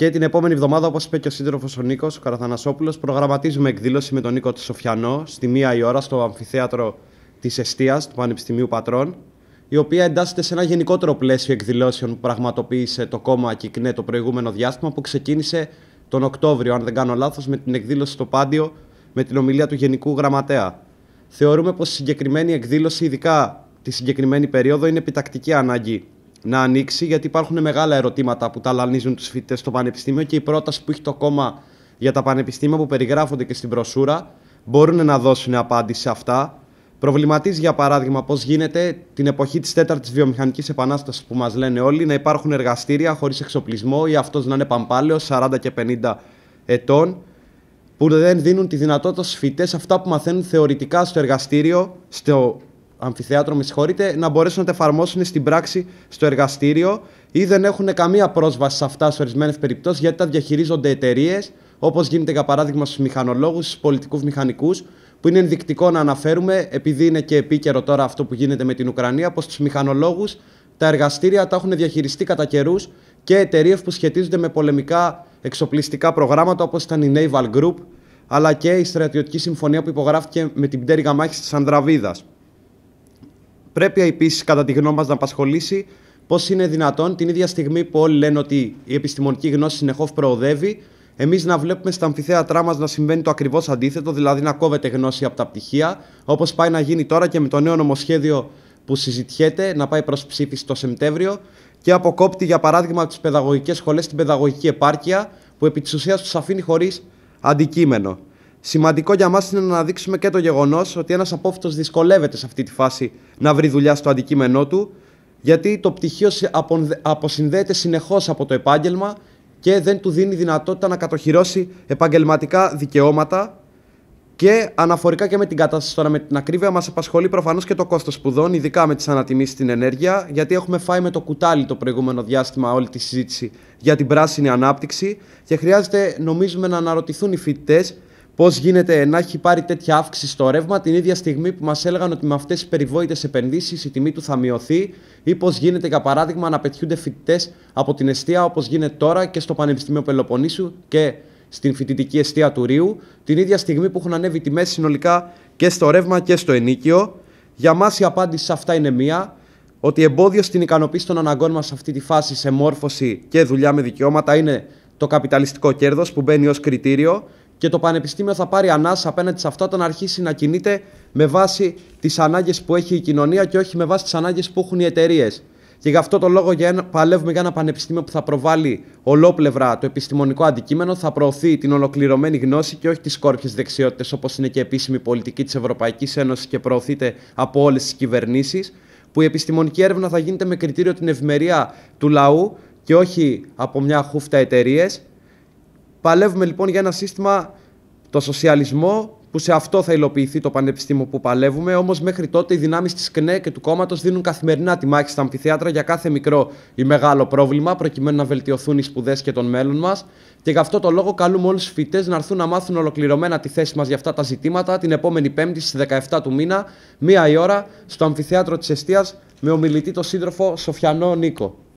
Και την επόμενη εβδομάδα, όπως είπε και ο σύντροφος ο Νίκος ο Καραθανασόπουλος, προγραμματίζουμε εκδήλωση με τον Νίκο Τσοφιανό, στη μία η ώρα στο αμφιθέατρο της Εστίας του Πανεπιστημίου Πατρών, η οποία εντάσσεται σε ένα γενικότερο πλαίσιο εκδηλώσεων που πραγματοποίησε το κόμμα Κικνέ το προηγούμενο διάστημα, που ξεκίνησε τον Οκτώβριο, αν δεν κάνω λάθος, με την εκδήλωση στο Πάντιο με την ομιλία του Γενικού Γραμματέα. Θεωρούμε πως η συγκεκριμένη εκδήλωση, ειδικά τη συγκεκριμένη περίοδο, είναι επιτακτική ανάγκη να ανοίξει, γιατί υπάρχουν μεγάλα ερωτήματα που ταλανίζουν τους φοιτητές στο Πανεπιστήμιο και η πρόταση που έχει το κόμμα για τα πανεπιστήμια που περιγράφονται και στην προσούρα μπορούν να δώσουν απάντηση σε αυτά. Προβληματίζει, για παράδειγμα, πώς γίνεται την εποχή της τέταρτης βιομηχανικής επανάστασης που μας λένε όλοι να υπάρχουν εργαστήρια χωρίς εξοπλισμό ή αυτός να είναι παμπάλαιο 40 και 50 ετών, που δεν δίνουν τη δυνατότητα στους φοιτητές αυτά που μαθαίνουν θεωρητικά στο εργαστήριο, στο αμφιθέατρο, με συγχωρείτε, να μπορέσουν να τα εφαρμόσουν στην πράξη στο εργαστήριο ή δεν έχουν καμία πρόσβαση σε αυτά σε ορισμένες περιπτώσεις γιατί τα διαχειρίζονται εταιρείες, όπως γίνεται για παράδειγμα στους μηχανολόγους, στους πολιτικούς μηχανικούς, που είναι ενδεικτικό να αναφέρουμε, επειδή είναι και επίκαιρο τώρα αυτό που γίνεται με την Ουκρανία, πως στου μηχανολόγους τα εργαστήρια τα έχουν διαχειριστεί κατά καιρούς και εταιρείες που σχετίζονται με πολεμικά εξοπλιστικά προγράμματα όπως ήταν η Naval Group αλλά και η στρατιωτική συμφωνία που υπογράφηκε με την πτέρυγα μάχη της Ανδραβίδας. Πρέπει επίσης, κατά τη γνώμη μας, να απασχολήσει πώς είναι δυνατόν την ίδια στιγμή που όλοι λένε ότι η επιστημονική γνώση συνεχώς προοδεύει, εμείς να βλέπουμε στα αμφιθέατρά μας να συμβαίνει το ακριβώς αντίθετο, δηλαδή να κόβεται γνώση από τα πτυχία, όπως πάει να γίνει τώρα και με το νέο νομοσχέδιο που συζητιέται να πάει προς ψήφιση το Σεπτέμβριο και αποκόπτει, για παράδειγμα, από τις παιδαγωγικές σχολές την παιδαγωγική επάρκεια, που επί της ουσίας τους αφήνει χωρίς αντικείμενο. Σημαντικό για μας είναι να αναδείξουμε και το γεγονός ότι ένας απόφυτος δυσκολεύεται σε αυτή τη φάση να βρει δουλειά στο αντικείμενό του, γιατί το πτυχίο αποσυνδέεται συνεχώς από το επάγγελμα και δεν του δίνει δυνατότητα να κατοχυρώσει επαγγελματικά δικαιώματα. Και αναφορικά και με την κατάσταση τώρα, με την ακρίβεια, μας απασχολεί προφανώς και το κόστος σπουδών, ειδικά με τις ανατιμήσεις στην ενέργεια, γιατί έχουμε φάει με το κουτάλι το προηγούμενο διάστημα όλη τη συζήτηση για την πράσινη ανάπτυξη και χρειάζεται, νομίζουμε, να αναρωτηθούν οι φοιτητές Πώς γίνεται να έχει πάρει τέτοια αύξηση στο ρεύμα την ίδια στιγμή που μας έλεγαν ότι με αυτές τις περιβόητες επενδύσεις η τιμή του θα μειωθεί, ή πώς γίνεται, για παράδειγμα, να πετιούνται φοιτητές από την αιστεία όπως γίνεται τώρα και στο Πανεπιστήμιο Πελοποννήσου και στην φοιτητική αιστεία του Ρίου, την ίδια στιγμή που έχουν ανέβει τιμές συνολικά και στο ρεύμα και στο ενίκιο. Για μας η απάντηση σε αυτά είναι μία. Ότι εμπόδιο στην ικανοποίηση των αναγκών μας αυτή τη φάση σε μόρφωση και δουλειά με δικαιώματα είναι το καπιταλιστικό κέρδος που μπαίνει ως κριτήριο και το Πανεπιστήμιο θα πάρει ανάσα απέναντι σε αυτά όταν αρχίσει να κινείται με βάση τις ανάγκες που έχει η κοινωνία και όχι με βάση τις ανάγκες που έχουν οι εταιρείες. Και γι' αυτό το λόγο για ένα, παλεύουμε για ένα πανεπιστήμιο που θα προβάλλει ολόπλευρα το επιστημονικό αντικείμενο, θα προωθεί την ολοκληρωμένη γνώση και όχι τις κόρπιες δεξιότητες όπως είναι και η επίσημη πολιτική της Ευρωπαϊκής Ένωσης και προωθείται από όλες τις κυβερνήσεις. Που η επιστημονική έρευνα θα γίνεται με κριτήριο την ευημερία του λαού και όχι από μια χούφτα εταιρείες Παλεύουμε λοιπόν για ένα σύστημα, το σοσιαλισμό, που σε αυτό θα υλοποιηθεί το πανεπιστήμιο που παλεύουμε. Όμως μέχρι τότε οι δυνάμεις της ΚΝΕ και του κόμματος δίνουν καθημερινά τη μάχη στα αμφιθέατρα για κάθε μικρό ή μεγάλο πρόβλημα, προκειμένου να βελτιωθούν οι σπουδές και τον μέλλον μας. Και γι' αυτό το λόγο καλούμε όλους τους φοιτητές να έρθουν να μάθουν ολοκληρωμένα τη θέση μας για αυτά τα ζητήματα την επόμενη Πέμπτη στις 17 του μήνα, μία η ώρα, στο αμφιθέατρο της Εστίας, με ομιλητή τον σύντροφο Σοφιανό Νίκο.